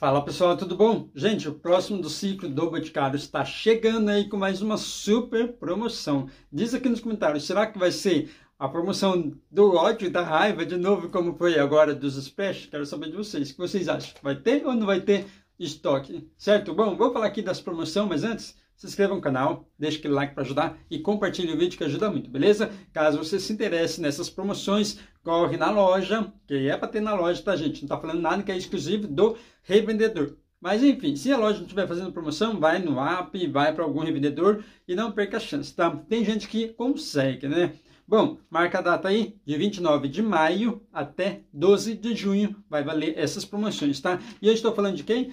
Fala pessoal, tudo bom? Gente, o próximo do ciclo do Boticário está chegando aí com mais uma super promoção. Diz aqui nos comentários, será que vai ser a promoção do ódio e da raiva de novo, como foi agora dos splash? Quero saber de vocês, o que vocês acham? Vai ter ou não vai ter estoque? Certo? Bom, vou falar aqui das promoções, mas antes, se inscreva no canal, deixe aquele like para ajudar e compartilhe o vídeo que ajuda muito, beleza? Caso você se interesse nessas promoções, corre na loja, que é para ter na loja, tá gente? Não está falando nada que é exclusivo do revendedor. Mas enfim, se a loja não estiver fazendo promoção, vai no app, vai para algum revendedor e não perca a chance, tá? Tem gente que consegue, né? Bom, marca a data aí, de 29 de maio até 12 de junho vai valer essas promoções, tá? E eu estou falando de quem?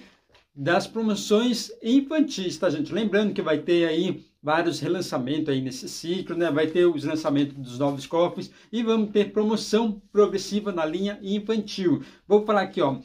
das promoções infantis, tá, gente? Lembrando que vai ter aí vários relançamentos aí nesse ciclo, né? Vai ter os lançamentos dos novos cofres e vamos ter promoção progressiva na linha infantil. Vou falar aqui, ó.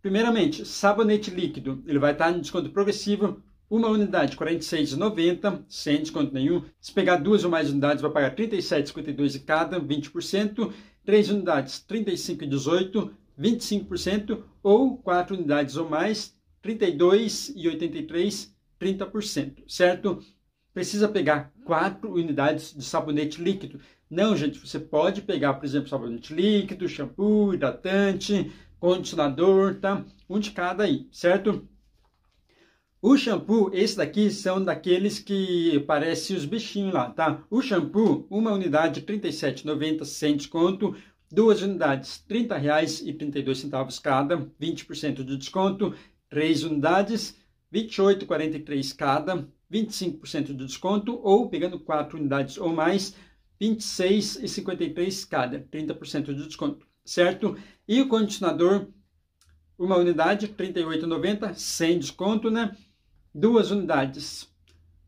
Primeiramente, sabonete líquido, ele vai estar no desconto progressivo, uma unidade R$ 46,90, sem desconto nenhum. Se pegar duas ou mais unidades, vai pagar R$ 37,52 cada, 20%. Três unidades, R$ 35,18, 25%. Ou quatro unidades ou mais, 32 e 83, 30%, certo? Precisa pegar 4 unidades de sabonete líquido. Não, gente, você pode pegar, por exemplo, sabonete líquido, shampoo, hidratante, condicionador, tá? Um de cada aí, certo? O shampoo, esse daqui são daqueles que parecem os bichinhos lá, tá? O shampoo, uma unidade R$ 37,90 sem desconto, duas unidades R$ 30,32 cada, 20% de desconto, três unidades, R$ 28,43 cada, 25% de desconto, ou pegando quatro unidades ou mais, R$ 26,53 cada, 30% de desconto, certo? E o condicionador, uma unidade, R$ 38,90, sem desconto, né? Duas unidades,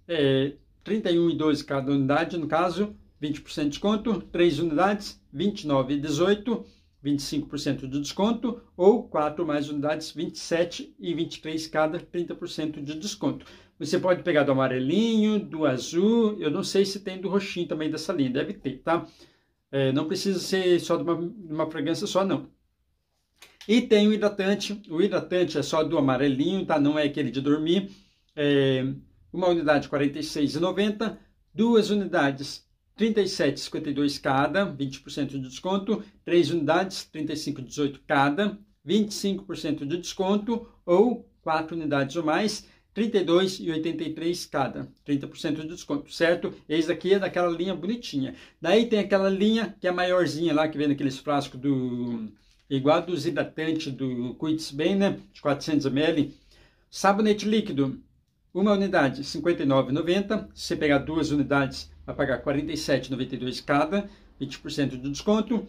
é, R$ 31,12 cada unidade, no caso, 20% de desconto, três unidades, R$ 29,18 25% de desconto, ou 4 mais unidades, 27 e 23 cada, 30% de desconto. Você pode pegar do amarelinho, do azul, eu não sei se tem do roxinho também dessa linha, deve ter, tá? É, não precisa ser só de uma, de uma fragrância só, não. E tem o hidratante, o hidratante é só do amarelinho, tá? Não é aquele de dormir. É, uma unidade R$ 46,90, duas unidades 37,52 cada, 20% de desconto, 3 unidades, 35,18 cada, 25% de desconto ou 4 unidades ou mais, 32,83 cada, 30% de desconto, certo? Esse daqui é daquela linha bonitinha. Daí tem aquela linha que é maiorzinha lá, que vem naqueles frascos do... igual dos hidratantes do Cuides Bem, né? De 400ml. Sabonete líquido, uma unidade 59,90. Se você pegar duas unidades, vai pagar 47,92 cada, 20% de desconto.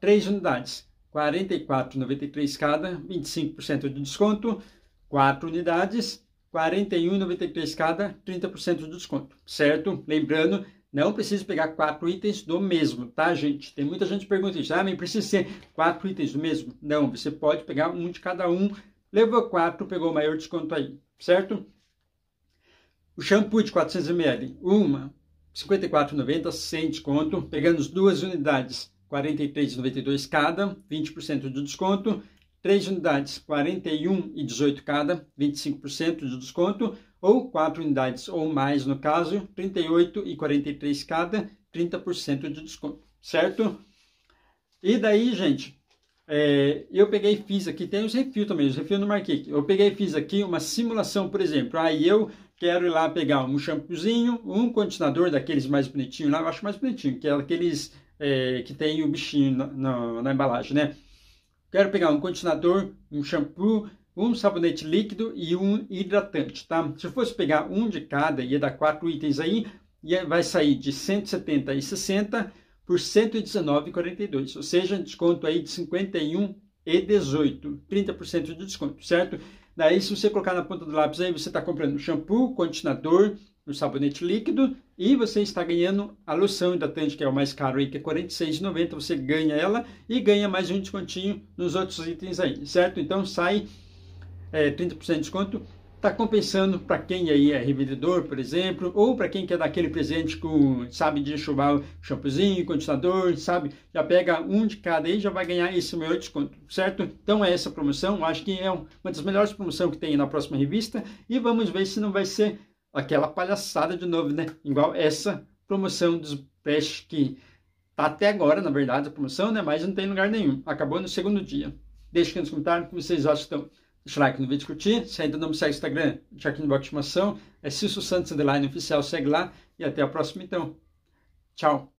Três unidades, 44,93 cada, 25% de desconto. Quatro unidades, 41,93 cada, 30% de desconto, certo? Lembrando, não precisa pegar quatro itens do mesmo, tá, gente? Tem muita gente perguntando isso. Ah, mas precisa ser quatro itens do mesmo? Não, você pode pegar um de cada um. Levou quatro, pegou o maior desconto aí, certo? O shampoo de 400ml, uma, 54,90, sem desconto. Pegamos duas unidades, 43,92 cada, 20% de desconto. Três unidades, 41,18 cada, 25% de desconto. Ou quatro unidades ou mais, no caso, 38,43 cada, 30% de desconto, certo? E daí, gente, é, eu peguei e fiz aqui, tem os refil também, os refil não marquei. Eu peguei e fiz aqui uma simulação, por exemplo. Aí eu quero ir lá pegar um shampoozinho, um condicionador daqueles mais bonitinhos, lá, eu acho mais bonitinho, que é aqueles é, que tem o bichinho na, na, na embalagem, né? Quero pegar um condicionador, um shampoo, um sabonete líquido e um hidratante, tá? Se eu fosse pegar um de cada, ia dar quatro itens aí, é, vai sair de 170,60 por 119,42, ou seja, desconto aí de 51 e 18, 30% de desconto, certo? Daí, se você colocar na ponta do lápis aí, você está comprando shampoo, condicionador, o sabonete líquido e você está ganhando a loção hidratante, que é o mais caro aí, que é R$ 46,90. Você ganha ela e ganha mais um descontinho nos outros itens aí, certo? Então sai é, 30% de desconto está compensando para quem aí é revendedor, por exemplo, ou para quem quer dar aquele presente com, sabe, de enxoval, shampoozinho, condicionador, sabe? Já pega um de cada e já vai ganhar esse meu desconto, certo? Então é essa promoção, acho que é uma das melhores promoções que tem na próxima revista e vamos ver se não vai ser aquela palhaçada de novo, né? Igual essa promoção dos peixes que tá até agora, na verdade, a promoção, né? Mas não tem lugar nenhum. Acabou no segundo dia. Deixa aqui nos comentários o que vocês acham. Então. Like no vídeo curtir. Se ainda não me segue no Instagram, check no box de estimação. É Cício Santos Underline Oficial, segue lá. E até a próxima então. Tchau.